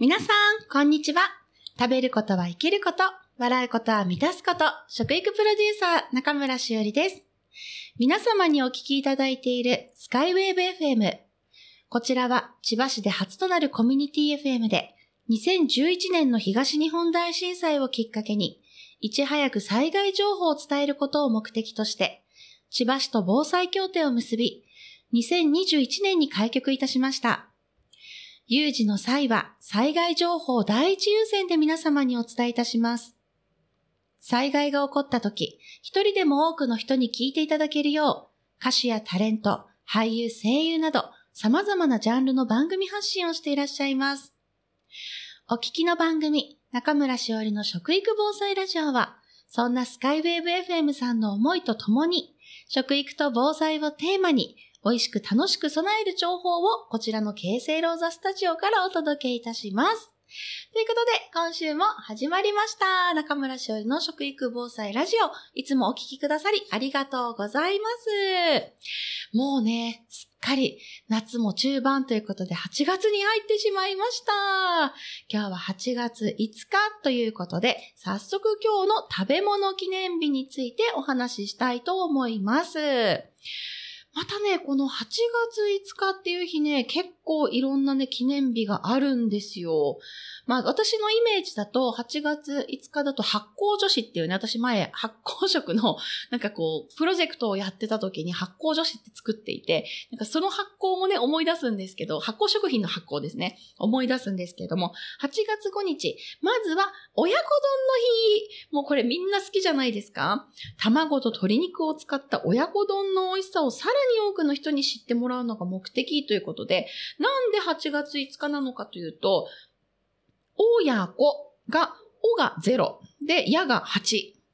皆さん、こんにちは。食べることは生きること、笑うことは満たすこと、食育プロデューサー中村しおりです。皆様にお聞きいただいているスカイウェーブ FM。こちらは千葉市で初となるコミュニティ FM で、2011年の東日本大震災をきっかけに、いち早く災害情報を伝えることを目的として、千葉市と防災協定を結び、2021年に開局いたしました。有事の際は災害情報を第一優先で皆様にお伝えいたします。災害が起こった時、一人でも多くの人に聞いていただけるよう、歌手やタレント、俳優、声優など、様々なジャンルの番組発信をしていらっしゃいます。お聞きの番組、中村しおりの食育防災ラジオは、そんなスカイウェーブ FM さんの思いとともに、食育と防災をテーマに、美味しく楽しく備える情報をこちらの京成ローザスタジオからお届けいたします。ということで、今週も始まりました。中村しおりの食育防災ラジオ。いつもお聞きくださりありがとうございます。もうね、すっかり夏も中盤ということで8月に入ってしまいました。今日は8月5日ということで、早速今日の食べ物記念日についてお話ししたいと思います。またね、この8月5日っていう日ね、結構いろんなね、記念日があるんですよ。まあ、私のイメージだと、8月5日だと発酵女子っていうね、私前、発酵食の、なんかこう、プロジェクトをやってた時に発酵女子って作っていて、なんかその発酵をね、思い出すんですけど、発酵食品の発酵ですね、思い出すんですけれども、8月5日、まずは、親子丼の日。もうこれみんな好きじゃないですか卵と鶏肉を使った親子丼の美味しさをさらに多くの人に知ってもらうのが目的ということで、なんで8月5日なのかというと、親子が、おが0で、やが8、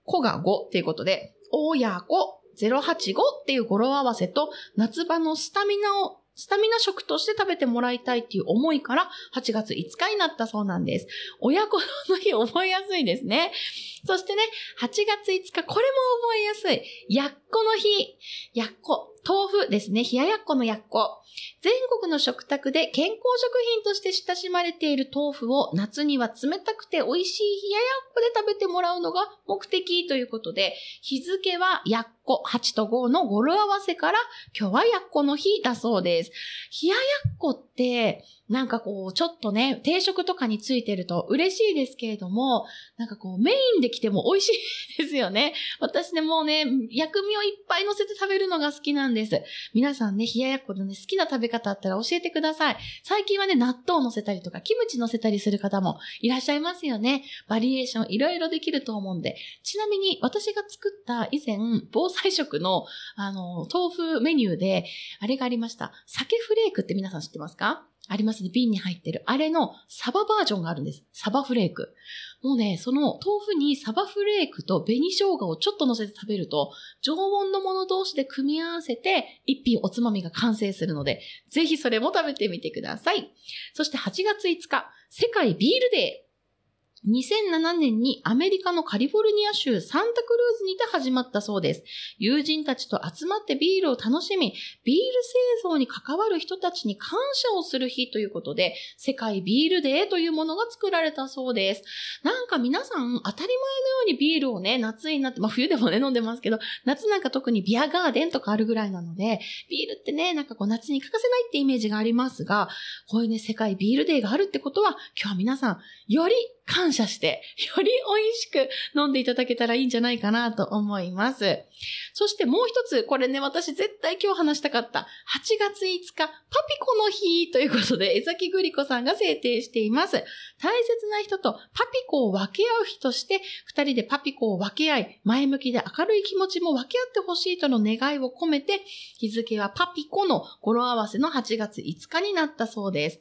子が5っていうことで、親子085っていう語呂合わせと、夏場のスタミナをスタミナ食として食べてもらいたいっていう思いから8月5日になったそうなんです。親子の日覚えやすいですね。そしてね、8月5日、これも覚えやすい。やっこの日。やっこ。豆腐ですね、冷ややっこのやっこ。全国の食卓で健康食品として親しまれている豆腐を夏には冷たくて美味しい冷ややっこで食べてもらうのが目的ということで、日付はやっこ、8と5の語呂合わせから、今日はやっこの日だそうです。冷ややっこって、なんかこう、ちょっとね、定食とかについてると嬉しいですけれども、なんかこう、メインで来ても美味しいですよね。私ね、もうね、薬味をいっぱい乗せて食べるのが好きなんです。皆さんね、冷ややっこのね、好きな食べ方あったら教えてください。最近はね、納豆を乗せたりとか、キムチ乗せたりする方もいらっしゃいますよね。バリエーションいろいろできると思うんで。ちなみに、私が作った以前、防災菜食の、あの、豆腐メニューで、あれがありました。酒フレークって皆さん知ってますかありますね。瓶に入ってる。あれのサババージョンがあるんです。サバフレーク。もうね、その豆腐にサバフレークと紅生姜をちょっと乗せて食べると、常温のもの同士で組み合わせて、一品おつまみが完成するので、ぜひそれも食べてみてください。そして8月5日、世界ビールデー。2007年にアメリカのカリフォルニア州サンタクルーズにて始まったそうです。友人たちと集まってビールを楽しみ、ビール製造に関わる人たちに感謝をする日ということで、世界ビールデーというものが作られたそうです。なんか皆さん当たり前のようにビールをね、夏になって、まあ冬でもね飲んでますけど、夏なんか特にビアガーデンとかあるぐらいなので、ビールってね、なんかこう夏に欠かせないってイメージがありますが、こういうね、世界ビールデーがあるってことは、今日は皆さん、より感謝感謝して、より美味しく飲んでいただけたらいいんじゃないかなと思います。そしてもう一つ、これね、私絶対今日話したかった、8月5日、パピコの日ということで、江崎グリコさんが制定しています。大切な人とパピコを分け合う日として、二人でパピコを分け合い、前向きで明るい気持ちも分け合ってほしいとの願いを込めて、日付はパピコの語呂合わせの8月5日になったそうです。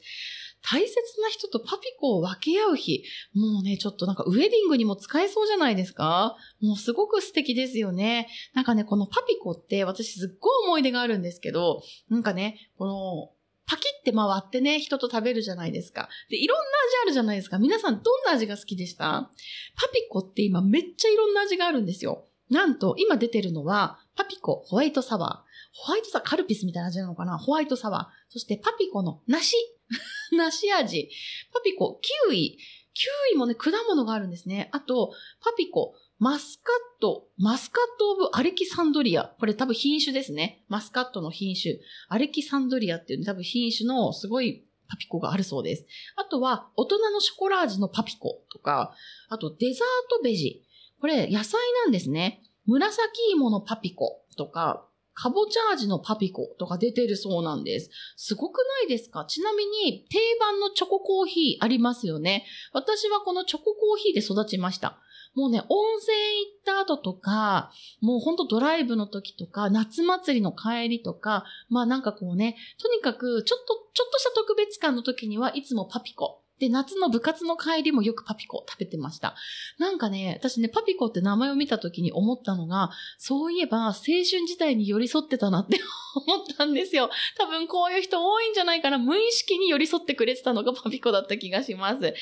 大切な人とパピコを分け合う日。もうね、ちょっとなんかウェディングにも使えそうじゃないですかもうすごく素敵ですよね。なんかね、このパピコって私すっごい思い出があるんですけど、なんかね、この、パキって回ってね、人と食べるじゃないですか。で、いろんな味あるじゃないですか。皆さんどんな味が好きでしたパピコって今めっちゃいろんな味があるんですよ。なんと、今出てるのは、パピコホワイトサワー。ホワイトサワー、カルピスみたいな味なのかなホワイトサワー。そしてパピコの梨。梨味。パピコ、キウイ。キウイもね、果物があるんですね。あと、パピコ、マスカット、マスカットオブアレキサンドリア。これ多分品種ですね。マスカットの品種。アレキサンドリアっていうね、多分品種のすごいパピコがあるそうです。あとは、大人のショコラ味のパピコとか、あとデザートベジ。これ、野菜なんですね。紫芋のパピコとか、かぼちゃ味のパピコとか出てるそうなんです。すごくないですかちなみに、定番のチョココーヒーありますよね。私はこのチョココーヒーで育ちました。もうね、温泉行った後とか、もうほんとドライブの時とか、夏祭りの帰りとか、まあなんかこうね、とにかくちょっと、ちょっとした特別感の時にはいつもパピコで、夏の部活の帰りもよくパピコ食べてました。なんかね、私ね、パピコって名前を見た時に思ったのが、そういえば青春時代に寄り添ってたなって 思ったんですよ。多分こういう人多いんじゃないかな。無意識に寄り添ってくれてたのがパピコだった気がします。ぜ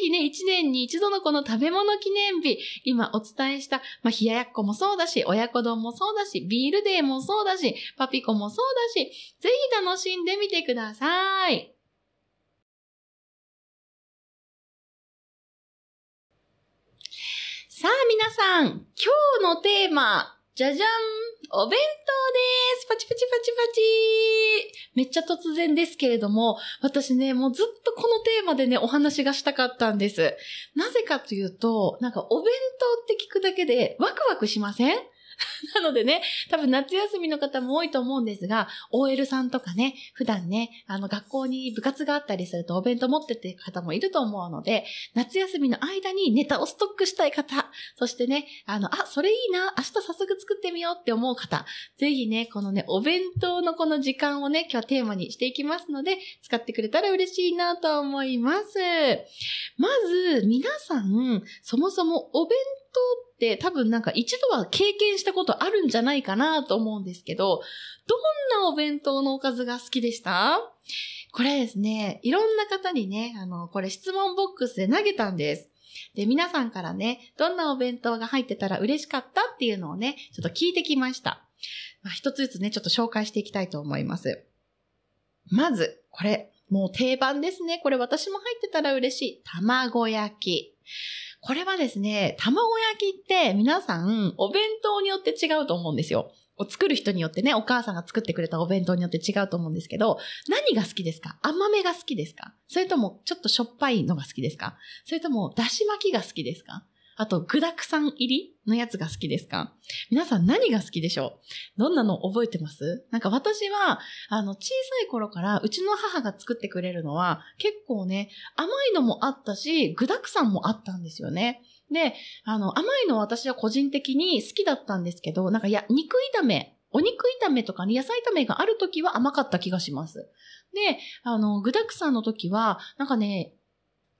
ひね、1年に1度のこの食べ物記念日、今お伝えした、まあ、冷ややっこもそうだし、親子丼もそうだし、ビールデーもそうだし、パピコもそうだし、ぜひ楽しんでみてください。さあ皆さん、今日のテーマ、じゃじゃんお弁当ですパチパチパチパチめっちゃ突然ですけれども、私ね、もうずっとこのテーマでね、お話がしたかったんです。なぜかというと、なんかお弁当って聞くだけでワクワクしません なのでね、多分夏休みの方も多いと思うんですが、OL さんとかね、普段ね、あの学校に部活があったりするとお弁当持ってって方もいると思うので、夏休みの間にネタをストックしたい方、そしてね、あの、あ、それいいな、明日早速作ってみようって思う方、ぜひね、このね、お弁当のこの時間をね、今日はテーマにしていきますので、使ってくれたら嬉しいなと思います。まず、皆さん、そもそもお弁当って多分なんか一度は経験したことあるんじゃないかなと思うんですけど、どんなお弁当のおかずが好きでしたこれですね、いろんな方にね、あの、これ質問ボックスで投げたんです。で、皆さんからね、どんなお弁当が入ってたら嬉しかったっていうのをね、ちょっと聞いてきました。まあ、一つずつね、ちょっと紹介していきたいと思います。まず、これ、もう定番ですね。これ私も入ってたら嬉しい。卵焼き。これはですね、卵焼きって皆さんお弁当によって違うと思うんですよ。を作る人によってね、お母さんが作ってくれたお弁当によって違うと思うんですけど、何が好きですか甘めが好きですかそれともちょっとしょっぱいのが好きですかそれともだし巻きが好きですかあと、具沢山入りのやつが好きですか皆さん何が好きでしょうどんなの覚えてますなんか私は、あの、小さい頃からうちの母が作ってくれるのは結構ね、甘いのもあったし、具沢山もあったんですよね。で、あの、甘いの私は個人的に好きだったんですけど、なんかや、肉炒めお肉炒めとか、に野菜炒めがある時は甘かった気がします。で、あの、具沢山の時は、なんかね、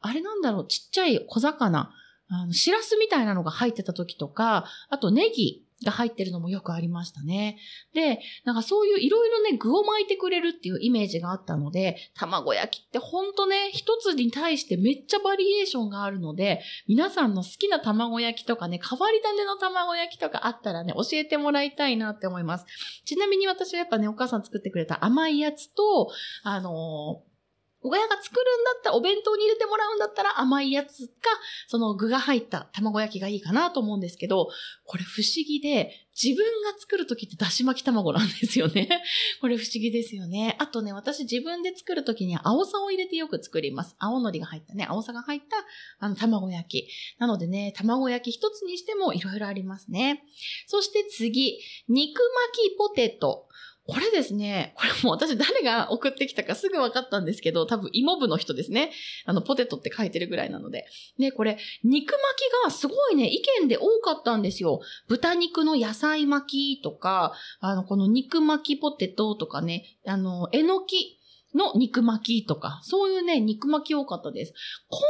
あれなんだろう、ちっちゃい小魚あの、しらすみたいなのが入ってた時とか、あとネギが入ってるのもよくありましたね。で、なんかそういういろいろね、具を巻いてくれるっていうイメージがあったので、卵焼きってほんとね、一つに対してめっちゃバリエーションがあるので、皆さんの好きな卵焼きとかね、変わり種の卵焼きとかあったらね、教えてもらいたいなって思います。ちなみに私はやっぱね、お母さん作ってくれた甘いやつと、あのー親が作るんだったら、お弁当に入れてもらうんだったら甘いやつか、その具が入った卵焼きがいいかなと思うんですけど、これ不思議で、自分が作る時ってだし巻き卵なんですよね。これ不思議ですよね。あとね、私自分で作る時に青さを入れてよく作ります。青のりが入ったね、青さが入った、あの、卵焼き。なのでね、卵焼き一つにしてもいろいろありますね。そして次、肉巻きポテト。これですね、これもう私誰が送ってきたかすぐ分かったんですけど、多分芋部の人ですね。あの、ポテトって書いてるぐらいなので。ね、これ、肉巻きがすごいね、意見で多かったんですよ。豚肉の野菜巻きとか、あの、この肉巻きポテトとかね、あの、えのきの肉巻きとか、そういうね、肉巻き多かったです。こん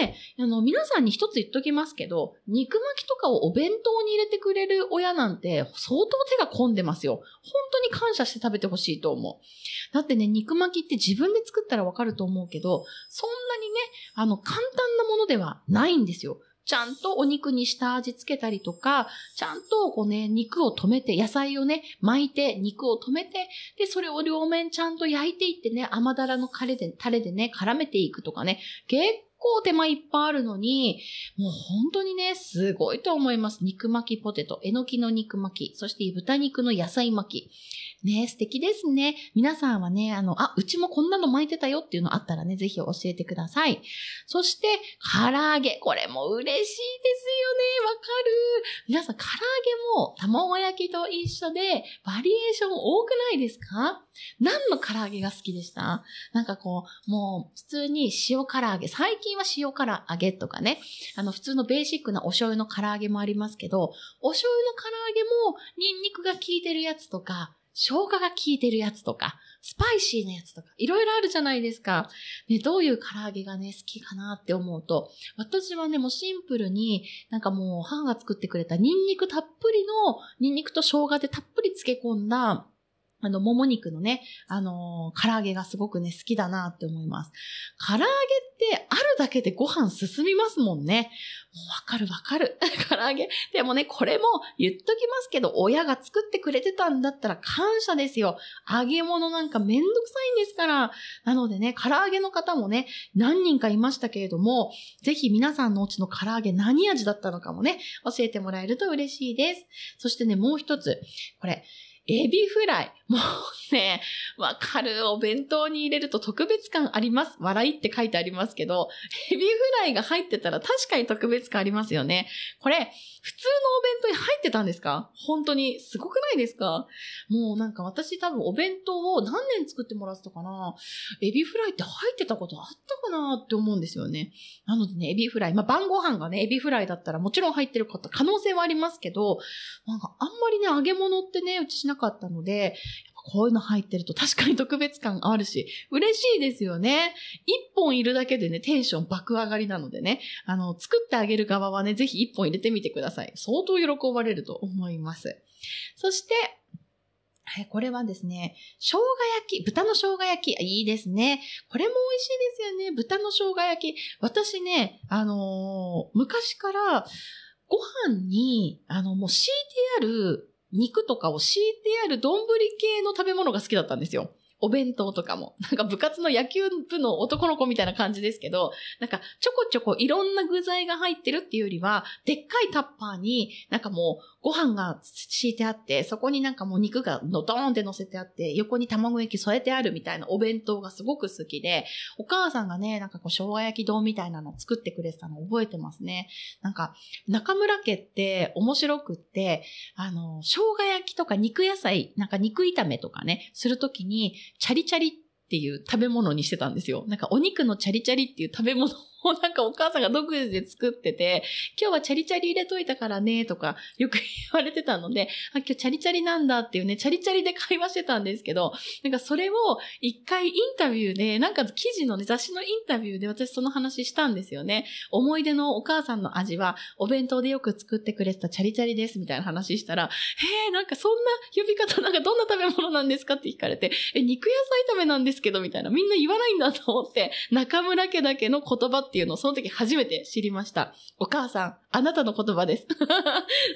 ね、あの、皆さんに一つ言っときますけど、肉巻きとかをお弁当に入れてくれる親なんて相当手が込んでますよ。本当に感謝して食べてほしいと思う。だってね、肉巻きって自分で作ったらわかると思うけど、そんなにね、あの、簡単なものではないんですよ。ちゃんとお肉に下味つけたりとか、ちゃんとこうね、肉を止めて、野菜をね、巻いて、肉を止めて、で、それを両面ちゃんと焼いていってね、甘だらのタレで、タレでね、絡めていくとかね、結構手間いっぱいあるのに、もう本当にね、すごいと思います。肉巻きポテト、えのきの肉巻き、そして豚肉の野菜巻き。ね、素敵ですね。皆さんはね、あの、あ、うちもこんなの巻いてたよっていうのあったらね、ぜひ教えてください。そして、唐揚げ。これも嬉しいですよね。わかる。皆さん、唐揚げも卵焼きと一緒で、バリエーション多くないですか何の唐揚げが好きでしたなんかこう、もう普通に塩唐揚げ、最近は塩唐揚げとかね、あの普通のベーシックなお醤油の唐揚げもありますけど、お醤油の唐揚げもニンニクが効いてるやつとか、生姜が効いてるやつとか、スパイシーなやつとか、いろいろあるじゃないですか。ね、どういう唐揚げがね、好きかなって思うと、私はね、もうシンプルに、なんかもう、母が作ってくれたニンニクたっぷりの、ニンニクと生姜でたっぷり漬け込んだ、あの、もも肉のね、あのー、唐揚げがすごくね、好きだなって思います。唐揚げってあるだけでご飯進みますもんね。わかるわかる。唐揚げ。でもね、これも言っときますけど、親が作ってくれてたんだったら感謝ですよ。揚げ物なんかめんどくさいんですから。なのでね、唐揚げの方もね、何人かいましたけれども、ぜひ皆さんのうちの唐揚げ何味だったのかもね、教えてもらえると嬉しいです。そしてね、もう一つ。これ、エビフライ。もうね、わかる。お弁当に入れると特別感あります。笑いって書いてありますけど、エビフライが入ってたら確かに特別感ありますよね。これ、普通のお弁当に入ってたんですか本当に、すごくないですかもうなんか私多分お弁当を何年作ってもらったかな。エビフライって入ってたことあったかなって思うんですよね。なのでね、エビフライ。まあ、晩ご飯がね、エビフライだったらもちろん入ってること可能性はありますけど、なんかあんまりね、揚げ物ってね、うちしなかったので、こういうの入ってると確かに特別感あるし、嬉しいですよね。一本いるだけでね、テンション爆上がりなのでね、あの、作ってあげる側はね、ぜひ一本入れてみてください。相当喜ばれると思います。そして、はい、これはですね、生姜焼き、豚の生姜焼き、いいですね。これも美味しいですよね。豚の生姜焼き。私ね、あのー、昔から、ご飯に、あの、もう敷いてある肉とかを敷いてある丼系の食べ物が好きだったんですよ。お弁当とかも、なんか部活の野球部の男の子みたいな感じですけど、なんかちょこちょこいろんな具材が入ってるっていうよりは、でっかいタッパーになんかもうご飯が敷いてあって、そこになんかもう肉がのドーんって乗せてあって、横に卵焼き添えてあるみたいなお弁当がすごく好きで、お母さんがね、なんかこう生姜焼き丼みたいなの作ってくれてたの覚えてますね。なんか中村家って面白くって、あの、生姜焼きとか肉野菜、なんか肉炒めとかね、するときに、チャリチャリっていう食べ物にしてたんですよ。なんかお肉のチャリチャリっていう食べ物をうなんかお母さんが独自で作ってて、今日はチャリチャリ入れといたからね、とかよく言われてたので、あ、今日チャリチャリなんだっていうね、チャリチャリで会話してたんですけど、なんかそれを一回インタビューで、なんか記事のね、雑誌のインタビューで私その話したんですよね。思い出のお母さんの味は、お弁当でよく作ってくれてたチャリチャリです、みたいな話したら、えなんかそんな呼び方、なんかどんな食べ物なんですかって聞かれて、え、肉野菜炒めなんですけど、みたいな。みんな言わないんだと思って、中村家だけの言葉っていうのをその時初めて知りました。お母さん、あなたの言葉です。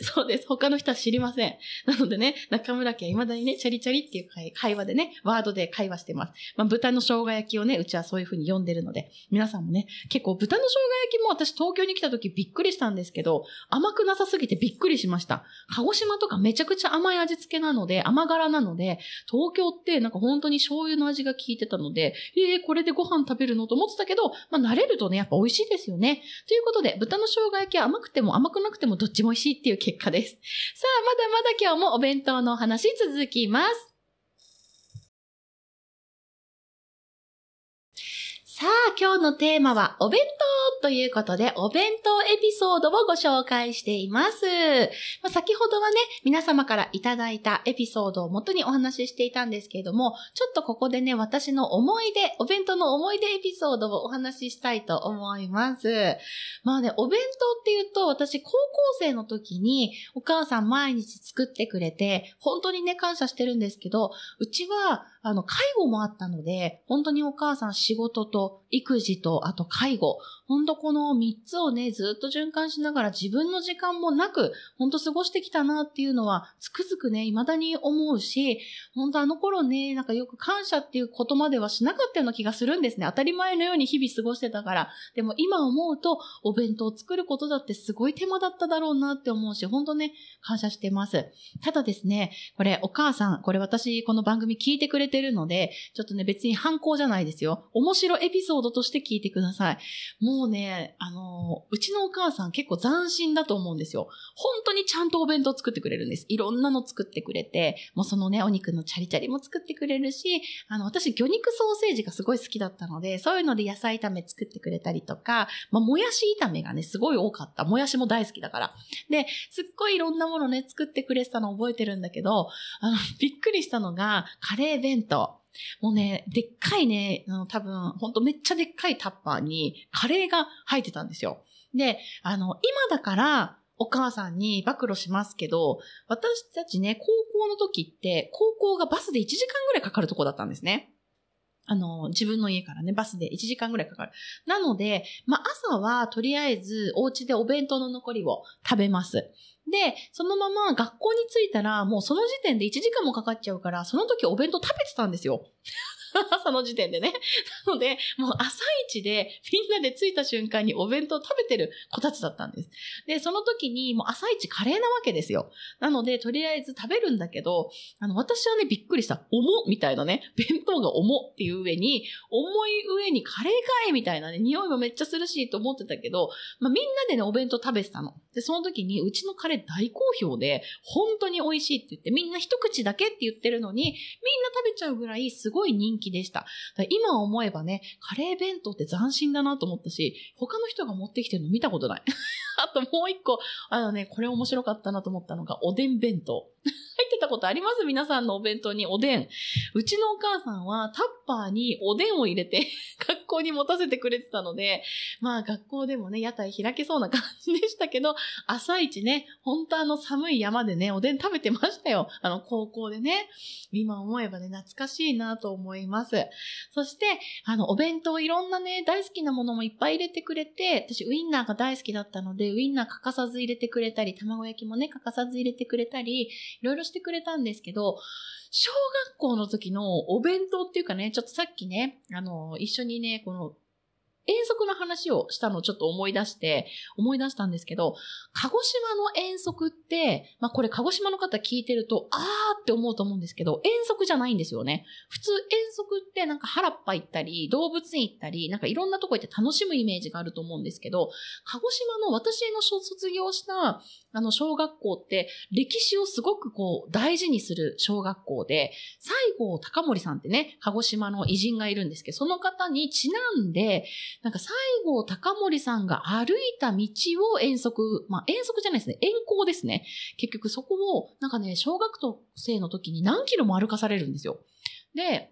そうです。他の人は知りません。なのでね、中村家は未だにね、チャリチャリっていう会話でね、ワードで会話してます。まあ、豚の生姜焼きをね、うちはそういう風に呼んでるので、皆さんもね、結構豚の生姜焼きも私東京に来た時びっくりしたんですけど、甘くなさすぎてびっくりしました。鹿児島とかめちゃくちゃ甘い味付けなので、甘辛なので、東京ってなんか本当に醤油の味が効いてたので、えー、これでご飯食べるのと思ってたけど、まあ、慣れるとね、っぱ美味しいですよね。ということで、豚の生姜焼きは甘くても甘くなくてもどっちも美味しいっていう結果です。さあ、まだまだ今日もお弁当のお話続きます。さあ、今日のテーマはお弁当ということで、お弁当エピソードをご紹介しています。まあ、先ほどはね、皆様からいただいたエピソードを元にお話ししていたんですけれども、ちょっとここでね、私の思い出、お弁当の思い出エピソードをお話ししたいと思います。まあね、お弁当っていうと、私高校生の時にお母さん毎日作ってくれて、本当にね、感謝してるんですけど、うちは、あの、介護もあったので、本当にお母さん仕事と育児と、あと介護ほんとこの3つをね、ずっと循環しながら自分の時間もなく、ほんと過ごしてきたなっていうのは、つくづくね、未だに思うし、ほんとあの頃ね、なんかよく感謝っていうことまではしなかったような気がするんですね。当たり前のように日々過ごしてたから。でも今思うと、お弁当を作ることだってすごい手間だっただろうなって思うし、ほんとね、感謝してます。ただですね、これお母さん、これ私この番組聞いてくれてるので、ちょっとね、別に反抗じゃないですよ。面白エピソードとして聞いてください。ももうね、あの、うちのお母さん結構斬新だと思うんですよ。本当にちゃんとお弁当作ってくれるんです。いろんなの作ってくれて、もうそのね、お肉のチャリチャリも作ってくれるし、あの、私、魚肉ソーセージがすごい好きだったので、そういうので野菜炒め作ってくれたりとか、まあ、もやし炒めがね、すごい多かった。もやしも大好きだから。で、すっごいいろんなものね、作ってくれてたの覚えてるんだけど、あの、びっくりしたのが、カレー弁当。もうね、でっかいね、あの多分、ほんとめっちゃでっかいタッパーにカレーが入ってたんですよ。で、あの、今だから、お母さんに暴露しますけど、私たちね、高校の時って、高校がバスで1時間ぐらいかかるとこだったんですね。あの、自分の家からね、バスで1時間ぐらいかかる。なので、まあ、朝はとりあえずお家でお弁当の残りを食べます。で、そのまま学校に着いたら、もうその時点で1時間もかかっちゃうから、その時お弁当食べてたんですよ。その時点でね。なので、もう朝一でみんなで着いた瞬間にお弁当食べてる子たちだったんです。で、その時にもう朝一カレーなわけですよ。なので、とりあえず食べるんだけど、あの、私はね、びっくりした。重みたいなね、弁当が重っていう上に、重い上にカレーかいみたいなね、匂いもめっちゃするしと思ってたけど、まあ、みんなでね、お弁当食べてたの。で、その時に、うちのカレー大好評で、本当に美味しいって言って、みんな一口だけって言ってるのに、みんな食べちゃうぐらいすごい人気気でした。今思えばね、カレー弁当って斬新だなと思ったし、他の人が持ってきてるの見たことない。あともう一個、あのね、これ面白かったなと思ったのが、おでん弁当。入ってたことあります皆さんのお弁当におでん。うちのお母さんはタッパーにおでんを入れて 学校に持たせてくれてたので、まあ学校でもね、屋台開けそうな感じでしたけど、朝一ね、本当あの寒い山でね、おでん食べてましたよ。あの高校でね。今思えばね、懐かしいなと思います。そして、あのお弁当いろんなね、大好きなものもいっぱい入れてくれて、私ウインナーが大好きだったので、で、ウインナー欠かさず入れてくれたり、卵焼きもね、欠かさず入れてくれたり、いろいろしてくれたんですけど、小学校の時のお弁当っていうかね、ちょっとさっきね、あの、一緒にね、この、遠足の話をしたのをちょっと思い出して、思い出したんですけど、鹿児島の遠足って、まあこれ鹿児島の方聞いてると、あーって思うと思うんですけど、遠足じゃないんですよね。普通遠足ってなんか原っぱ行ったり、動物園行ったり、なんかいろんなとこ行って楽しむイメージがあると思うんですけど、鹿児島の私の卒業したあの小学校って、歴史をすごくこう大事にする小学校で、西郷隆盛さんってね、鹿児島の偉人がいるんですけど、その方にちなんで、なんか西郷隆盛さんが歩いた道を遠足、まあ遠足じゃないですね、遠行ですね。結局そこを、なんかね、小学生の時に何キロも歩かされるんですよ。で、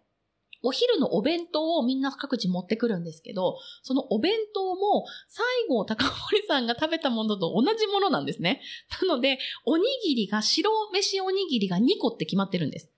お昼のお弁当をみんな各自持ってくるんですけど、そのお弁当も西郷隆盛さんが食べたものと同じものなんですね。なので、おにぎりが、白飯おにぎりが2個って決まってるんです。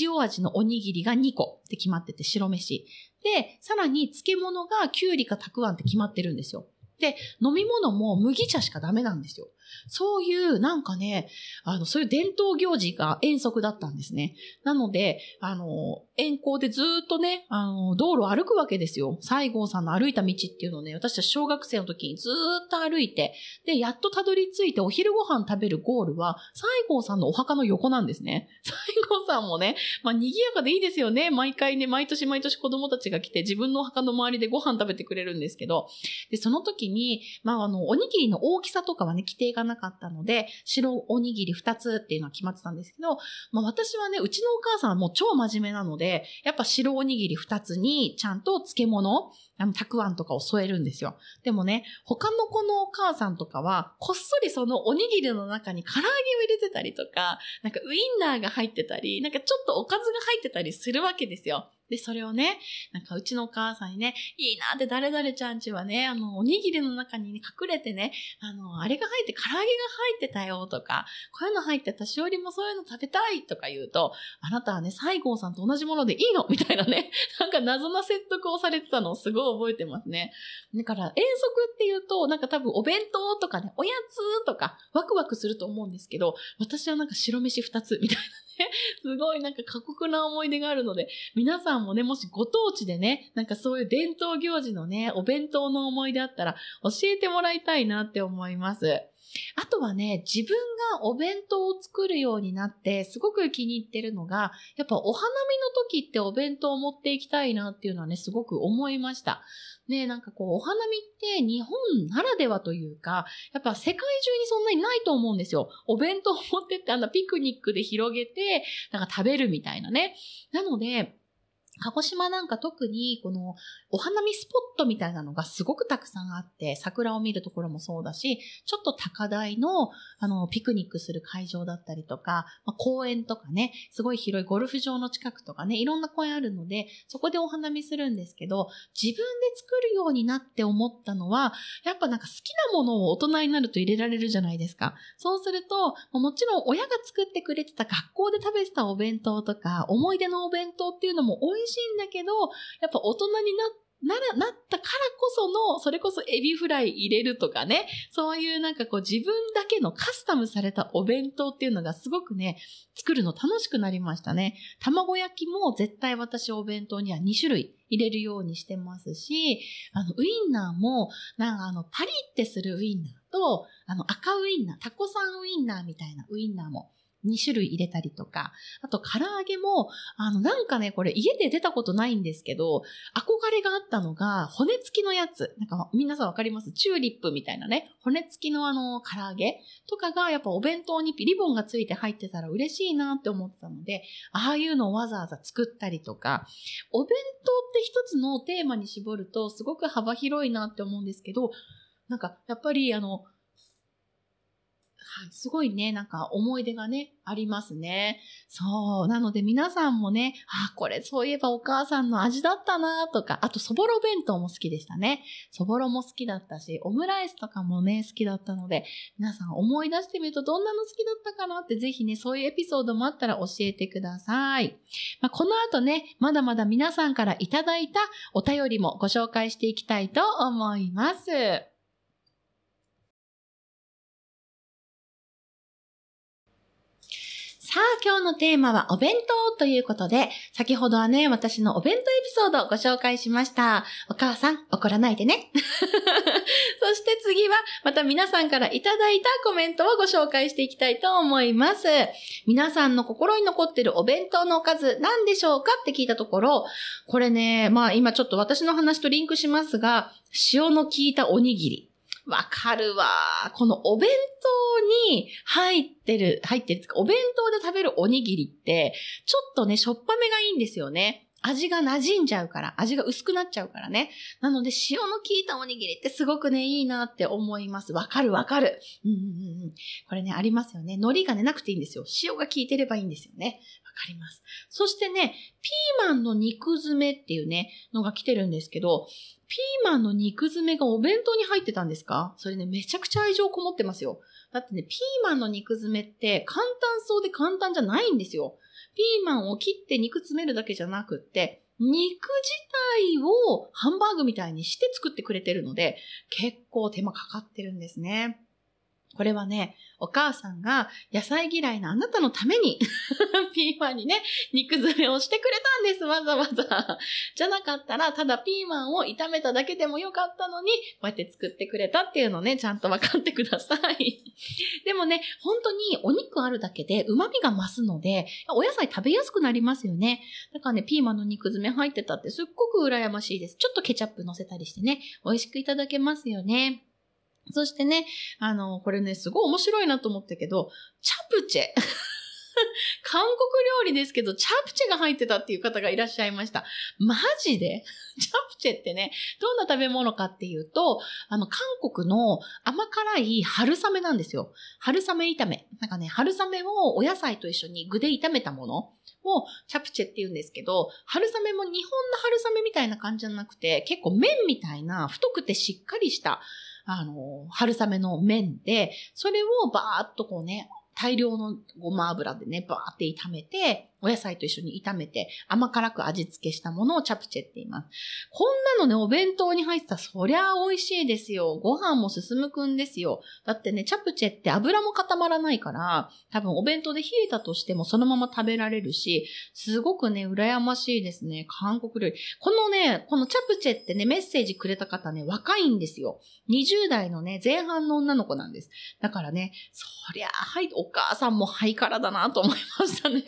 塩味のおにぎりが2個って決まってて、白飯。で、さらに漬物がきゅうりかたくあんって決まってるんですよ。で、飲み物も麦茶しかダメなんですよ。そういうなんかね、あの、そういう伝統行事が遠足だったんですね。なので、あの、遠行でずっとね、あの、道路を歩くわけですよ。西郷さんの歩いた道っていうのをね、私たち小学生の時にずっと歩いて、で、やっとたどり着いてお昼ご飯食べるゴールは、西郷さんのお墓の横なんですね。西郷さんもね、まあ、賑やかでいいですよね。毎回ね、毎年毎年子供たちが来て、自分のお墓の周りでご飯食べてくれるんですけど、で、その時に、まあ、あの、おにぎりの大きさとかはね、規定がかなかったので、白おにぎり2つっていうのは決まってたんですけど、まあ、私はね、うちのお母さんはもう超真面目なので、やっぱ白おにぎり2つにちゃんと漬物、あの、たくあんとかを添えるんですよ。でもね、他の子のお母さんとかは、こっそりそのおにぎりの中に唐揚げを入れてたりとか、なんかウインナーが入ってたり、なんかちょっとおかずが入ってたりするわけですよ。で、それをね、なんかうちのお母さんにね、いいなって誰々ちゃんちはね、あの、おにぎりの中に、ね、隠れてね、あの、あれが入って、唐揚げが入ってたよとか、こういうの入ってたしおりもそういうの食べたいとか言うと、あなたはね、西郷さんと同じものでいいのみたいなね、なんか謎な説得をされてたのをすごい覚えてますね。だから、遠足っていうと、なんか多分お弁当とかね、おやつとか、ワクワクすると思うんですけど、私はなんか白飯2つみたいなね、すごいなんか過酷な思い出があるので、皆さんもね、もしご当地でね、なんかそういう伝統行事のね、お弁当の思い出あったら教えてもらいたいなって思います。あとはね、自分がお弁当を作るようになって、すごく気に入ってるのが、やっぱお花見の時ってお弁当を持っていきたいなっていうのはね、すごく思いました。ね、なんかこう、お花見って日本ならではというか、やっぱ世界中にそんなにないと思うんですよ。お弁当を持ってって、あの、ピクニックで広げて、なんか食べるみたいなね。なので、鹿児島なんか特にこのお花見スポットみたいなのがすごくたくさんあって、桜を見るところもそうだし、ちょっと高台のあのピクニックする会場だったりとか、まあ、公園とかね、すごい広いゴルフ場の近くとかね、いろんな公園あるので、そこでお花見するんですけど、自分で作るようになって思ったのは、やっぱなんか好きなものを大人になると入れられるじゃないですか。そうすると、もちろん親が作ってくれてた学校で食べてたお弁当とか、思い出のお弁当っていうのも美味ししいんだけど、やっぱ大人になっなら、なったからこその、それこそエビフライ入れるとかね、そういうなんかこう自分だけのカスタムされたお弁当っていうのがすごくね、作るの楽しくなりましたね。卵焼きも絶対私お弁当には2種類入れるようにしてますし、あの、ウインナーも、なんかあの、パリってするウインナーと、あの、赤ウインナー、タコさんウインナーみたいなウインナーも2種類入れたりとか、あと唐揚げも、あの、なんかね、これ家で出たことないんですけど、憧れがあったのが、骨付きのやつ。なんか、皆さんわかりますチューリップみたいなね、骨付きのあの、唐揚げとかが、やっぱお弁当にリボンがついて入ってたら嬉しいなって思ってたので、ああいうのをわざわざ作ったりとか、お弁当って一つのテーマに絞ると、すごく幅広いなって思うんですけど、なんか、やっぱりあの、はい、すごいね、なんか思い出がね、ありますね。そう。なので皆さんもね、あ、これそういえばお母さんの味だったなとか、あとそぼろ弁当も好きでしたね。そぼろも好きだったし、オムライスとかもね、好きだったので、皆さん思い出してみるとどんなの好きだったかなってぜひね、そういうエピソードもあったら教えてください。まあ、この後ね、まだまだ皆さんからいただいたお便りもご紹介していきたいと思います。さあ今日のテーマはお弁当ということで、先ほどはね、私のお弁当エピソードをご紹介しました。お母さん、怒らないでね。そして次は、また皆さんからいただいたコメントをご紹介していきたいと思います。皆さんの心に残ってるお弁当のおかず何でしょうかって聞いたところ、これね、まあ今ちょっと私の話とリンクしますが、塩の効いたおにぎり。わかるわ。このお弁当に入ってる、入ってるお弁当で食べるおにぎりって、ちょっとね、しょっぱめがいいんですよね。味が馴染んじゃうから、味が薄くなっちゃうからね。なので、塩の効いたおにぎりってすごくね、いいなって思います。わかるわかる。うんうんうん。これね、ありますよね。海苔がね、なくていいんですよ。塩が効いてればいいんですよね。ります。そしてね、ピーマンの肉詰めっていうね、のが来てるんですけど、ピーマンの肉詰めがお弁当に入ってたんですかそれね、めちゃくちゃ愛情こもってますよ。だってね、ピーマンの肉詰めって簡単そうで簡単じゃないんですよ。ピーマンを切って肉詰めるだけじゃなくって、肉自体をハンバーグみたいにして作ってくれてるので、結構手間かかってるんですね。これはね、お母さんが野菜嫌いなあなたのために ピーマンにね、肉詰めをしてくれたんです、わざわざ。じゃなかったら、ただピーマンを炒めただけでもよかったのに、こうやって作ってくれたっていうのね、ちゃんと分かってください。でもね、本当にお肉あるだけで旨味が増すので、お野菜食べやすくなりますよね。だからね、ピーマンの肉詰め入ってたってすっごく羨ましいです。ちょっとケチャップ乗せたりしてね、美味しくいただけますよね。そしてね、あの、これね、すごい面白いなと思ったけど、チャプチェ。韓国料理ですけど、チャプチェが入ってたっていう方がいらっしゃいました。マジで チャプチェってね、どんな食べ物かっていうと、あの、韓国の甘辛い春雨なんですよ。春雨炒め。なんかね、春雨をお野菜と一緒に具で炒めたものをチャプチェって言うんですけど、春雨も日本の春雨みたいな感じじゃなくて、結構麺みたいな太くてしっかりしたあの、春雨の麺で、それをバーっとこうね、大量のごま油でね、バーって炒めて、お野菜と一緒に炒めて甘辛く味付けしたものをチャプチェって言います。こんなのね、お弁当に入ってたらそりゃ美味しいですよ。ご飯も進むくんですよ。だってね、チャプチェって油も固まらないから、多分お弁当で冷えたとしてもそのまま食べられるし、すごくね、羨ましいですね。韓国料理。このね、このチャプチェってね、メッセージくれた方ね、若いんですよ。20代のね、前半の女の子なんです。だからね、そりゃ、はい、お母さんもハイカラだなと思いましたね。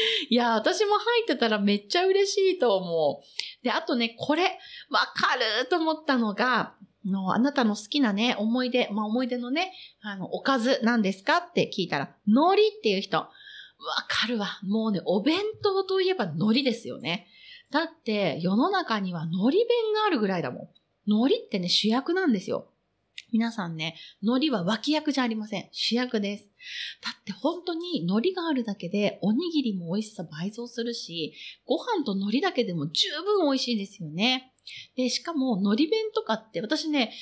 いや、私も入ってたらめっちゃ嬉しいと思う。で、あとね、これ、わかると思ったのが、の、あなたの好きなね、思い出、まあ、思い出のね、あの、おかずなんですかって聞いたら、海苔っていう人。わかるわ。もうね、お弁当といえば海苔ですよね。だって、世の中には海苔弁があるぐらいだもん。海苔ってね、主役なんですよ。皆さんね、海苔は脇役じゃありません。主役です。だって本当に海苔があるだけでおにぎりも美味しさ倍増するし、ご飯と海苔だけでも十分美味しいですよね。で、しかも、のり弁とかって、私ね、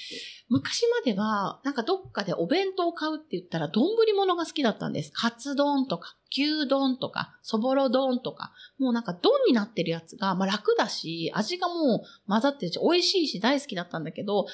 昔までは、なんかどっかでお弁当を買うって言ったら、丼物が好きだったんです。カツ丼とか、牛丼とか、そぼろ丼とか、もうなんか丼になってるやつが、まあ楽だし、味がもう混ざってるし、美味しいし大好きだったんだけど、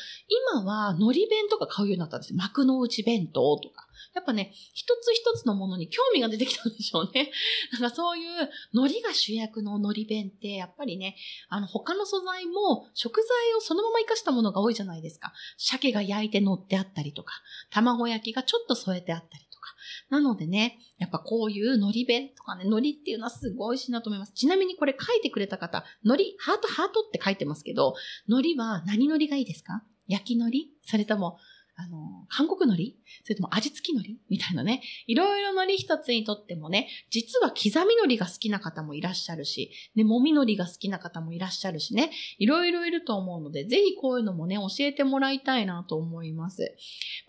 今は海苔弁とか買うようになったんです幕の内弁当とか。やっぱね、一つ一つのものに興味が出てきたんでしょうね。なんかそういう海苔が主役の海苔弁って、やっぱりね、あの他の素材も食材をそのまま生かしたものが多いじゃないですか。鮭が焼いて乗ってあったりとか、卵焼きがちょっと添えてあったりとか。なのでね、やっぱこういう海苔弁とかね、海苔っていうのはすごい美味しいなと思います。ちなみにこれ書いてくれた方、海苔、ハートハートって書いてますけど、海苔は何海苔がいいですか焼き海苔それともあの、韓国海苔それとも味付き海苔みたいなね。いろいろ海苔一つにとってもね、実は刻み海苔が好きな方もいらっしゃるし、ね、もみ海苔が好きな方もいらっしゃるしね。いろいろいると思うので、ぜひこういうのもね、教えてもらいたいなと思います。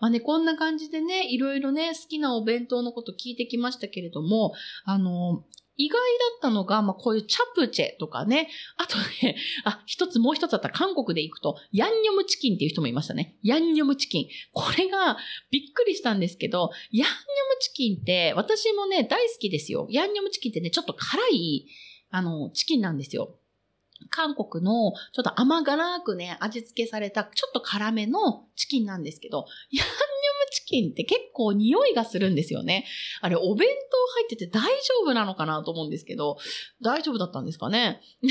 まあね、こんな感じでね、いろいろね、好きなお弁当のこと聞いてきましたけれども、あの、意外だったのが、まあ、こういうチャプチェとかね、あとね、あ、一つもう一つあったら韓国で行くと、ヤンニョムチキンっていう人もいましたね。ヤンニョムチキン。これがびっくりしたんですけど、ヤンニョムチキンって私もね、大好きですよ。ヤンニョムチキンってね、ちょっと辛い、あの、チキンなんですよ。韓国のちょっと甘辛くね、味付けされたちょっと辛めのチキンなんですけど、ヤンキンって結構匂いがするんですよね。あれ、お弁当入ってて大丈夫なのかなと思うんですけど、大丈夫だったんですかね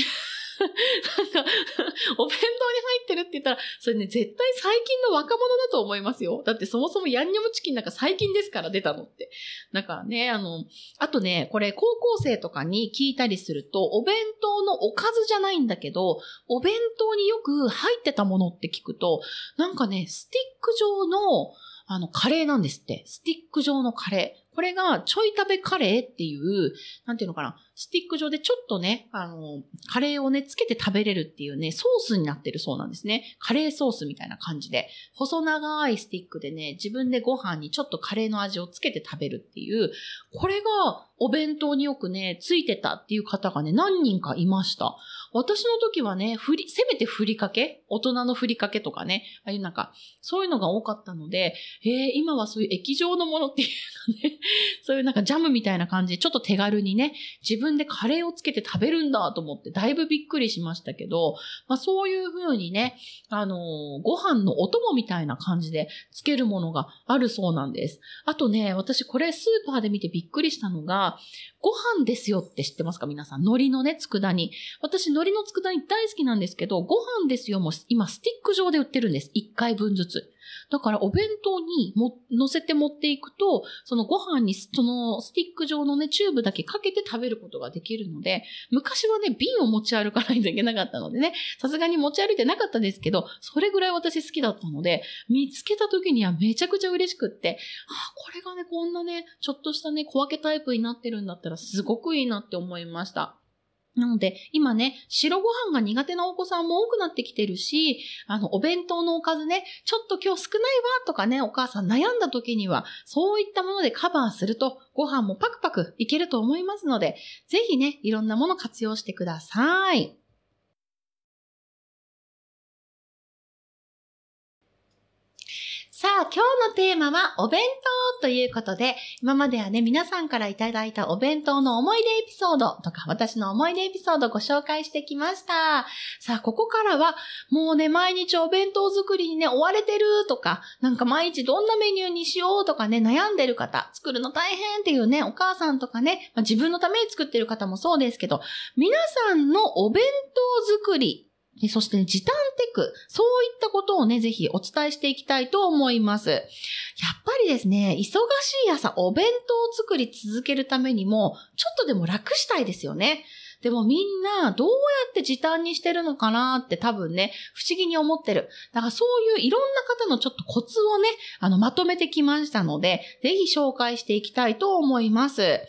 なんか、お弁当に入ってるって言ったら、それね、絶対最近の若者だと思いますよ。だってそもそもヤンニョムチキンなんか最近ですから出たのって。だからね、あの、あとね、これ高校生とかに聞いたりすると、お弁当のおかずじゃないんだけど、お弁当によく入ってたものって聞くと、なんかね、スティック状の、あの、カレーなんですって。スティック状のカレー。これが、ちょい食べカレーっていう、なんていうのかな。スティック状でちょっとね、あの、カレーをね、つけて食べれるっていうね、ソースになってるそうなんですね。カレーソースみたいな感じで、細長いスティックでね、自分でご飯にちょっとカレーの味をつけて食べるっていう、これがお弁当によくね、ついてたっていう方がね、何人かいました。私の時はね、ふり、せめてふりかけ大人のふりかけとかね、ああいうなんか、そういうのが多かったので、えー、今はそういう液状のものっていうかね、そういうなんかジャムみたいな感じで、ちょっと手軽にね、自分分でカレーをつけて食べるんだと思って、だいぶびっくりしましたけど、まあそういう風にね、あのー、ご飯のお供みたいな感じでつけるものがあるそうなんです。あとね、私これスーパーで見てびっくりしたのが、ご飯ですよって知ってますか皆さん。海苔のね、佃煮。私、海苔の佃煮大好きなんですけど、ご飯ですよも今スティック状で売ってるんです。1回分ずつ。だからお弁当にも、乗せて持っていくと、そのご飯に、そのスティック状のね、チューブだけかけて食べることができるので、昔はね、瓶を持ち歩かないといけなかったのでね、さすがに持ち歩いてなかったですけど、それぐらい私好きだったので、見つけた時にはめちゃくちゃ嬉しくって、あ、これがね、こんなね、ちょっとしたね、小分けタイプになってるんだったらすごくいいなって思いました。なので、今ね、白ご飯が苦手なお子さんも多くなってきてるし、あの、お弁当のおかずね、ちょっと今日少ないわとかね、お母さん悩んだ時には、そういったものでカバーすると、ご飯もパクパクいけると思いますので、ぜひね、いろんなもの活用してください。さあ、今日のテーマはお弁当ということで、今まではね、皆さんからいただいたお弁当の思い出エピソードとか、私の思い出エピソードをご紹介してきました。さあ、ここからは、もうね、毎日お弁当作りにね、追われてるとか、なんか毎日どんなメニューにしようとかね、悩んでる方、作るの大変っていうね、お母さんとかね、まあ、自分のために作ってる方もそうですけど、皆さんのお弁当作りそして、時短テク、そういったことをね、ぜひお伝えしていきたいと思います。やっぱりですね、忙しい朝、お弁当作り続けるためにも、ちょっとでも楽したいですよね。でもみんな、どうやって時短にしてるのかなって多分ね、不思議に思ってる。だからそういういろんな方のちょっとコツをね、あの、まとめてきましたので、ぜひ紹介していきたいと思います。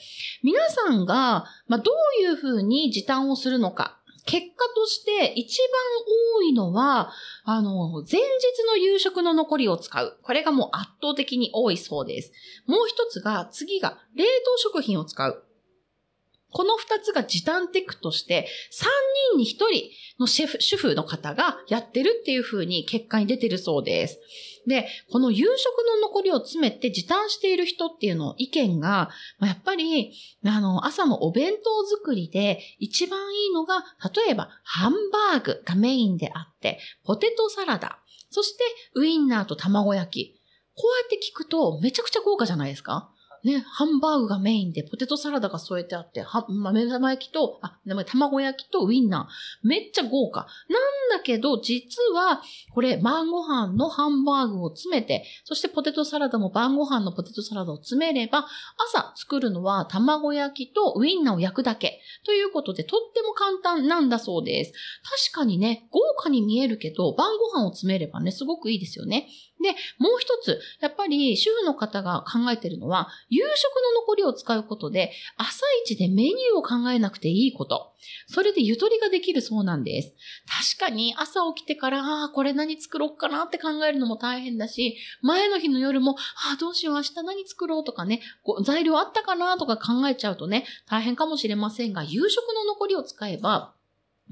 皆さんが、まあ、どういうふうに時短をするのか、結果として一番多いのは、あの、前日の夕食の残りを使う。これがもう圧倒的に多いそうです。もう一つが、次が冷凍食品を使う。この二つが時短テクとして、三人に一人のシェフ、主婦の方がやってるっていう風に結果に出てるそうです。で、この夕食の残りを詰めて時短している人っていうの意見が、やっぱり、あの、朝のお弁当作りで一番いいのが、例えばハンバーグがメインであって、ポテトサラダ、そしてウインナーと卵焼き。こうやって聞くとめちゃくちゃ豪華じゃないですかね、ハンバーグがメインで、ポテトサラダが添えてあって、は、ま、目玉焼きと、あ、卵焼きとウインナー。めっちゃ豪華。なんだけど、実は、これ、晩ご飯のハンバーグを詰めて、そしてポテトサラダも晩ご飯のポテトサラダを詰めれば、朝作るのは卵焼きとウインナーを焼くだけ。ということで、とっても簡単なんだそうです。確かにね、豪華に見えるけど、晩ご飯を詰めればね、すごくいいですよね。で、もう一つ、やっぱり主婦の方が考えてるのは、夕食の残りを使うことで、朝一でメニューを考えなくていいこと。それでゆとりができるそうなんです。確かに朝起きてから、ああ、これ何作ろうかなって考えるのも大変だし、前の日の夜も、ああ、どうしよう、明日何作ろうとかね、材料あったかなとか考えちゃうとね、大変かもしれませんが、夕食の残りを使えば、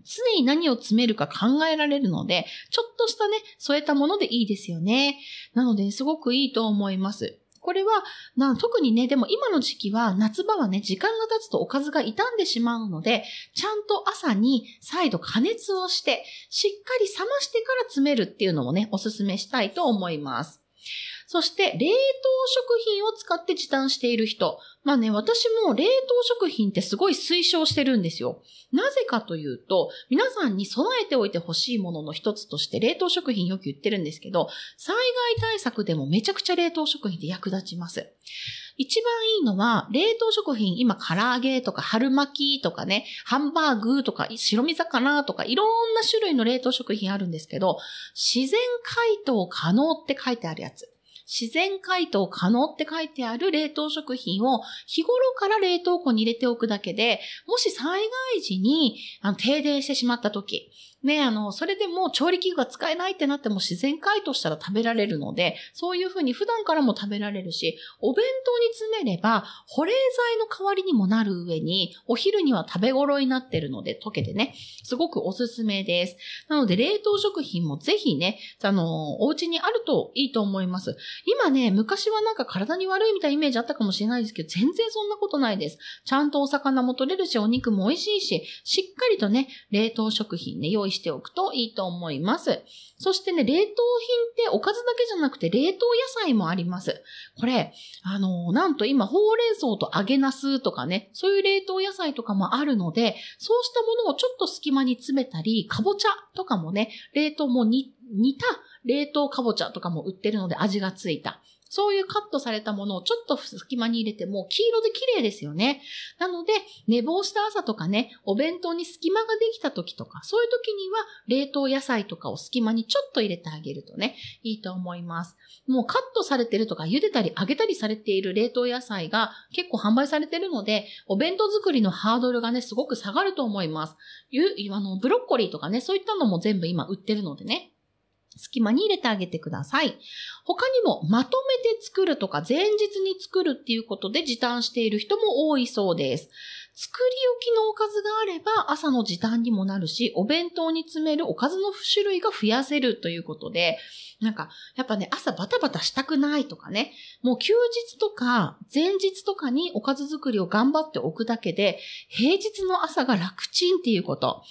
常に何を詰めるか考えられるので、ちょっとしたね、添えたものでいいですよね。なので、すごくいいと思います。これは、な特にね、でも今の時期は夏場はね、時間が経つとおかずが傷んでしまうので、ちゃんと朝に再度加熱をして、しっかり冷ましてから詰めるっていうのもね、おすすめしたいと思います。そして、冷凍食品を使って時短している人。まあね、私も冷凍食品ってすごい推奨してるんですよ。なぜかというと、皆さんに備えておいてほしいものの一つとして冷凍食品よく言ってるんですけど、災害対策でもめちゃくちゃ冷凍食品って役立ちます。一番いいのは、冷凍食品、今、唐揚げとか、春巻きとかね、ハンバーグとか、白身魚とか、いろんな種類の冷凍食品あるんですけど、自然解凍可能って書いてあるやつ。自然解凍可能って書いてある冷凍食品を日頃から冷凍庫に入れておくだけで、もし災害時に停電してしまった時、ね、あの、それでも調理器具が使えないってなっても自然解凍したら食べられるので、そういうふうに普段からも食べられるし、お弁当に詰めれば保冷剤の代わりにもなる上に、お昼には食べ頃になってるので溶けてね、すごくおすすめです。なので冷凍食品もぜひね、あの、お家にあるといいと思います。今ね、昔はなんか体に悪いみたいなイメージあったかもしれないですけど、全然そんなことないです。ちゃんとお魚も取れるし、お肉も美味しいし、しっかりとね、冷凍食品ね、用意意しておくといいと思います。そしてね、冷凍品っておかずだけじゃなくて冷凍野菜もあります。これ、あの、なんと今、ほうれん草と揚げなすとかね、そういう冷凍野菜とかもあるので、そうしたものをちょっと隙間に詰めたり、かぼちゃとかもね、冷凍も煮た冷凍かぼちゃとかも売ってるので味がついた。そういうカットされたものをちょっと隙間に入れても黄色で綺麗ですよね。なので、寝坊した朝とかね、お弁当に隙間ができた時とか、そういう時には冷凍野菜とかを隙間にちょっと入れてあげるとね、いいと思います。もうカットされてるとか、茹でたり揚げたりされている冷凍野菜が結構販売されてるので、お弁当作りのハードルがね、すごく下がると思います。ゆ、あの、ブロッコリーとかね、そういったのも全部今売ってるのでね、隙間に入れてあげてください。他にもまとめて作るとか前日に作るっていうことで時短している人も多いそうです。作り置きのおかずがあれば朝の時短にもなるし、お弁当に詰めるおかずの種類が増やせるということで、なんか、やっぱね、朝バタバタしたくないとかね、もう休日とか前日とかにおかず作りを頑張っておくだけで、平日の朝が楽ちんっていうこと。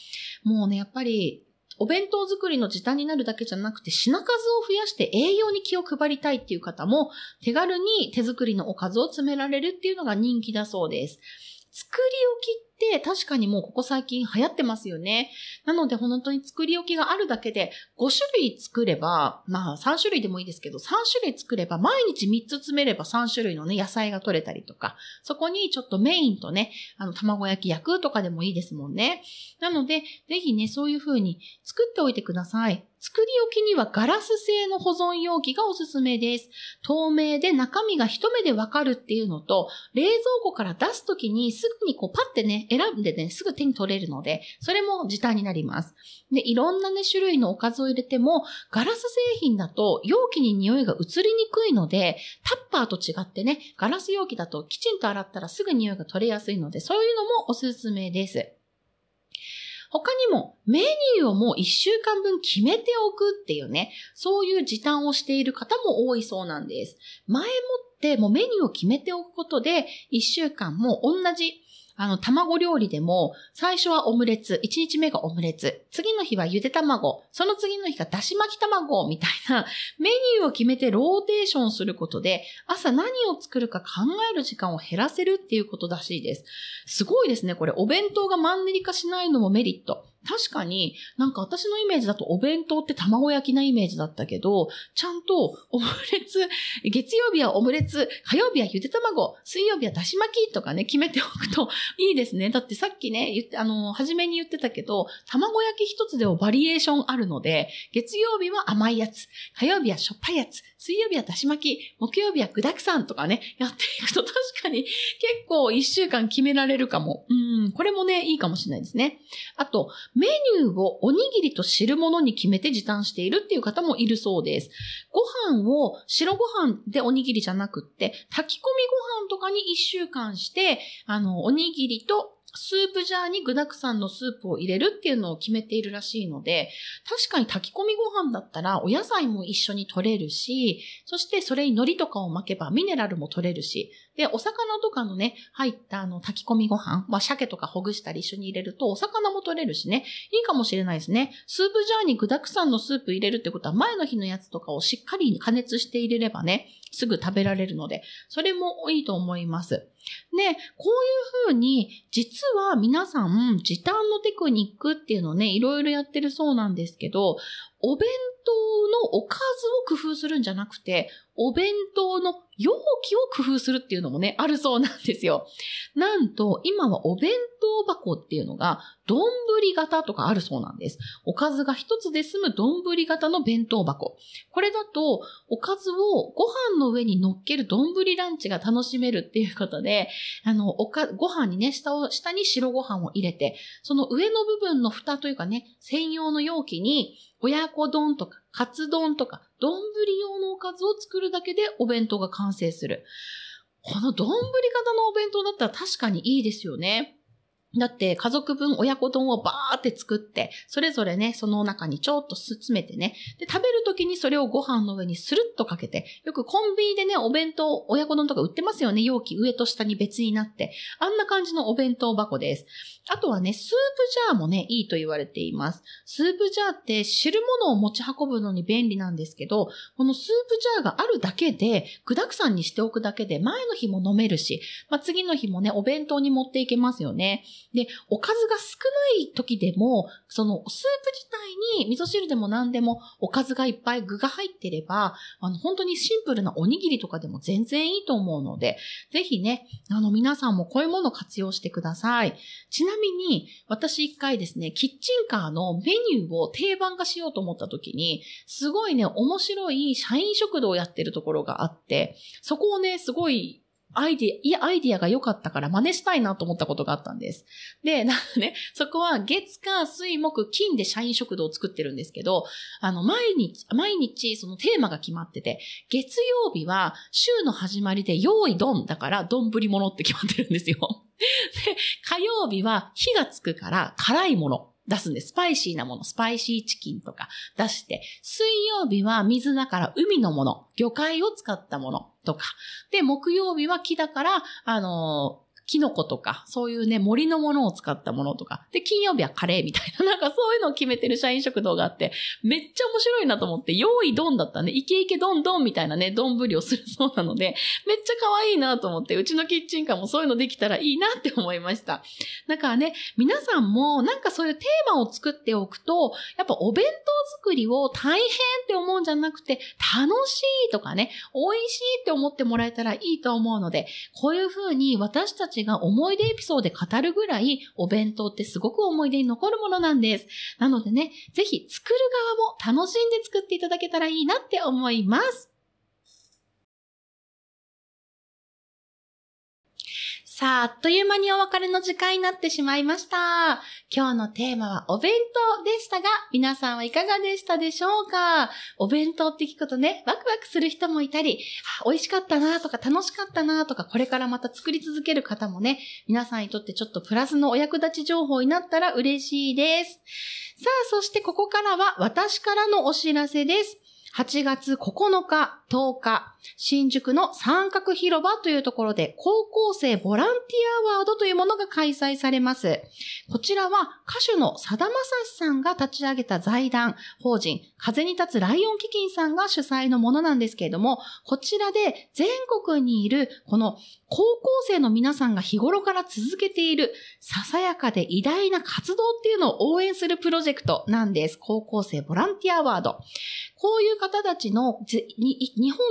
もうね、やっぱりお弁当作りの時短になるだけじゃなくて品数を増やして栄養に気を配りたいっていう方も手軽に手作りのおかずを詰められるっていうのが人気だそうです。作り置きって確かにもうここ最近流行ってますよね。なので本当に作り置きがあるだけで5種類作れば、まあ3種類でもいいですけど3種類作れば毎日3つ詰めれば3種類のね野菜が取れたりとか、そこにちょっとメインとね、あの卵焼き焼くとかでもいいですもんね。なのでぜひねそういう風に作っておいてください。作り置きにはガラス製の保存容器がおすすめです。透明で中身が一目でわかるっていうのと、冷蔵庫から出すときにすぐにこうパッてね、選んでね、すぐ手に取れるので、それも時短になります。で、いろんなね、種類のおかずを入れても、ガラス製品だと容器に匂いが移りにくいので、タッパーと違ってね、ガラス容器だときちんと洗ったらすぐ匂いが取れやすいので、そういうのもおすすめです。他にもメニューをもう1週間分決めておくっていうね、そういう時短をしている方も多いそうなんです。前もってもうメニューを決めておくことで、1週間も同じあの、卵料理でも、最初はオムレツ、1日目がオムレツ、次の日はゆで卵、その次の日がだし巻き卵、みたいな、メニューを決めてローテーションすることで、朝何を作るか考える時間を減らせるっていうことらしいです。すごいですね。これ、お弁当がマンネリ化しないのもメリット。確かになんか私のイメージだとお弁当って卵焼きなイメージだったけど、ちゃんとオムレツ、月曜日はオムレツ、火曜日はゆで卵、水曜日はだし巻きとかね、決めておくと いいですね。だってさっきね、言って、あの、初めに言ってたけど、卵焼き一つでもバリエーションあるので、月曜日は甘いやつ、火曜日はしょっぱいやつ、水曜日はだし巻き、木曜日は具だくさんとかね、やっていくと確かに結構一週間決められるかも。うん、これもね、いいかもしれないですね。あと、メニューをおにぎりと汁物に決めて時短しているっていう方もいるそうです。ご飯を白ご飯でおにぎりじゃなくって、炊き込みご飯とかに一週間して、あの、おにぎりとスープジャーに具沢山のスープを入れるっていうのを決めているらしいので、確かに炊き込みご飯だったらお野菜も一緒に取れるし、そしてそれに海苔とかを巻けばミネラルも取れるし、で、お魚とかのね、入ったあの炊き込みご飯、まあ鮭とかほぐしたり一緒に入れるとお魚も取れるしね、いいかもしれないですね。スープジャーに具沢山のスープ入れるってことは前の日のやつとかをしっかり加熱して入れればね、すぐ食べられるので、それもいいと思います。で、こういうふうに、実は皆さん、時短のテクニックっていうのをね、いろいろやってるそうなんですけど、お弁当のおかずを工夫するんじゃなくて、お弁当の容器を工夫するっていうのもね、あるそうなんですよ。なんと、今はお弁当箱っていうのが、丼型とかあるそうなんです。おかずが一つで済む丼型の弁当箱。これだと、おかずをご飯の上に乗っける丼ランチが楽しめるっていうことで、あの、おか、ご飯にね、下を、下に白ご飯を入れて、その上の部分の蓋というかね、専用の容器に、親子丼とか、カツ丼とか、丼用のおかずを作るだけでお弁当が完成する。この丼型のお弁当だったら確かにいいですよね。だって家族分親子丼をバーって作って、それぞれね、その中にちょっと包めてね。で、食べるときにそれをご飯の上にスルッとかけて、よくコンビニでね、お弁当、親子丼とか売ってますよね。容器上と下に別になって。あんな感じのお弁当箱です。あとはね、スープジャーもね、いいと言われています。スープジャーって汁物を持ち運ぶのに便利なんですけど、このスープジャーがあるだけで、具沢山にしておくだけで、前の日も飲めるし、まあ、次の日もね、お弁当に持っていけますよね。で、おかずが少ない時でも、そのスープ自体に味噌汁でも何でもおかずがいっぱい具が入ってれば、あの、本当にシンプルなおにぎりとかでも全然いいと思うので、ぜひね、あの、皆さんもこういうものを活用してください。ちなみに、私一回ですね、キッチンカーのメニューを定番化しようと思った時に、すごいね、面白い社員食堂をやってるところがあって、そこをね、すごいアイディア、いや、アイディアが良かったから真似したいなと思ったことがあったんです。で、なんかね、そこは月火水木金で社員食堂を作ってるんですけど、あの、毎日、毎日そのテーマが決まってて、月曜日は週の始まりで用意ドンだから、丼物って決まってるんですよ。で、火曜日は火がつくから辛いもの。出すんです。スパイシーなもの、スパイシーチキンとか出して、水曜日は水だから海のもの、魚介を使ったものとか、で、木曜日は木だから、あのーキノコとか、そういうね、森のものを使ったものとか、で、金曜日はカレーみたいな、なんかそういうのを決めてる社員食堂があって、めっちゃ面白いなと思って、用意ドンだったね、イケイケドンドンみたいなね、丼をするそうなので、めっちゃ可愛いなと思って、うちのキッチンカーもそういうのできたらいいなって思いました。だからね、皆さんもなんかそういうテーマを作っておくと、やっぱお弁当作りを大変って思うんじゃなくて、楽しいとかね、美味しいって思ってもらえたらいいと思うので、こういうふうに私たちちが思い出エピソードで語るぐらい、お弁当ってすごく思い出に残るものなんです。なのでね、ぜひ作る側も楽しんで作っていただけたらいいなって思います。さあ、あっという間にお別れの時間になってしまいました。今日のテーマはお弁当でしたが、皆さんはいかがでしたでしょうかお弁当って聞くとね、ワクワクする人もいたり、美味しかったなとか楽しかったなとか、これからまた作り続ける方もね、皆さんにとってちょっとプラスのお役立ち情報になったら嬉しいです。さあ、そしてここからは私からのお知らせです。8月9日、10日、新宿の三角広場というところで高校生ボランティアアワードというものが開催されます。こちらは歌手のさだまさしさんが立ち上げた財団、法人、風に立つライオン基金さんが主催のものなんですけれども、こちらで全国にいるこの高校生の皆さんが日頃から続けているささやかで偉大な活動っていうのを応援するプロジェクトなんです。高校生ボランティアアワード。こういう方たちの日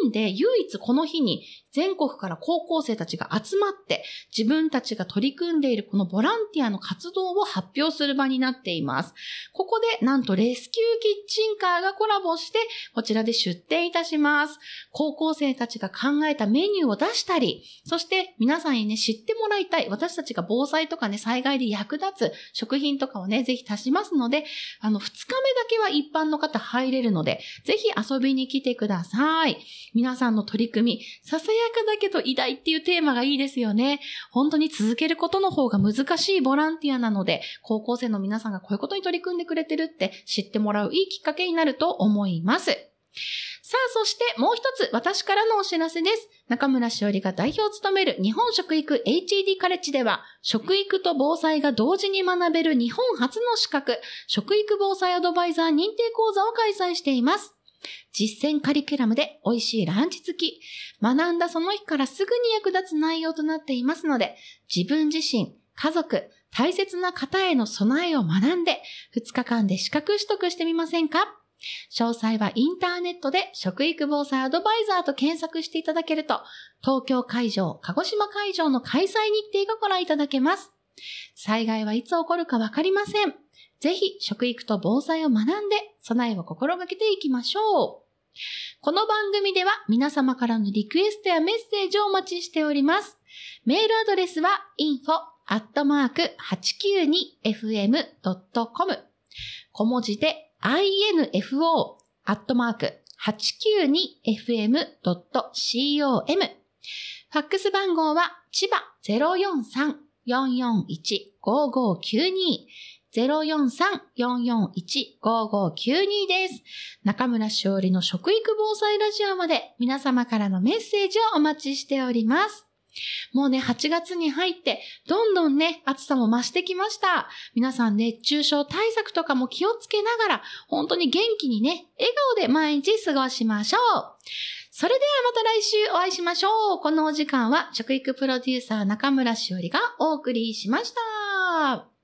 本で唯唯一この日に全国から高校生たちが集まって、自分たちが取り組んでいるこのボランティアの活動を発表する場になっています。ここで、なんとレスキューキッチンカーがコラボして、こちらで出展いたします。高校生たちが考えたメニューを出したり、そして皆さんにね、知ってもらいたい。私たちが防災とかね、災害で役立つ食品とかをね、ぜひ足しますので、あの、2日目だけは一般の方入れるので、ぜひ遊びに来てください。皆さんの取り組み、ささやかだけど偉大っていうテーマがいいですよね。本当に続けることの方が難しいボランティアなので、高校生の皆さんがこういうことに取り組んでくれてるって知ってもらういいきっかけになると思います。さあ、そしてもう一つ私からのお知らせです。中村しおりが代表を務める日本食育 HED カレッジでは、食育と防災が同時に学べる日本初の資格、食育防災アドバイザー認定講座を開催しています。実践カリキュラムで美味しいランチ付き、学んだその日からすぐに役立つ内容となっていますので、自分自身、家族、大切な方への備えを学んで、2日間で資格取得してみませんか詳細はインターネットで食育防災アドバイザーと検索していただけると、東京会場、鹿児島会場の開催日程がご覧いただけます。災害はいつ起こるかわかりません。ぜひ食育と防災を学んで備えを心がけていきましょう。この番組では皆様からのリクエストやメッセージをお待ちしております。メールアドレスは info.892fm.com 小文字で info.892fm.com ファックス番号は千葉043-441-5592 043-441-5592です。中村しおりの食育防災ラジオまで皆様からのメッセージをお待ちしております。もうね、8月に入って、どんどんね、暑さも増してきました。皆さん熱中症対策とかも気をつけながら、本当に元気にね、笑顔で毎日過ごしましょう。それではまた来週お会いしましょう。このお時間は、食育プロデューサー中村しおりがお送りしました。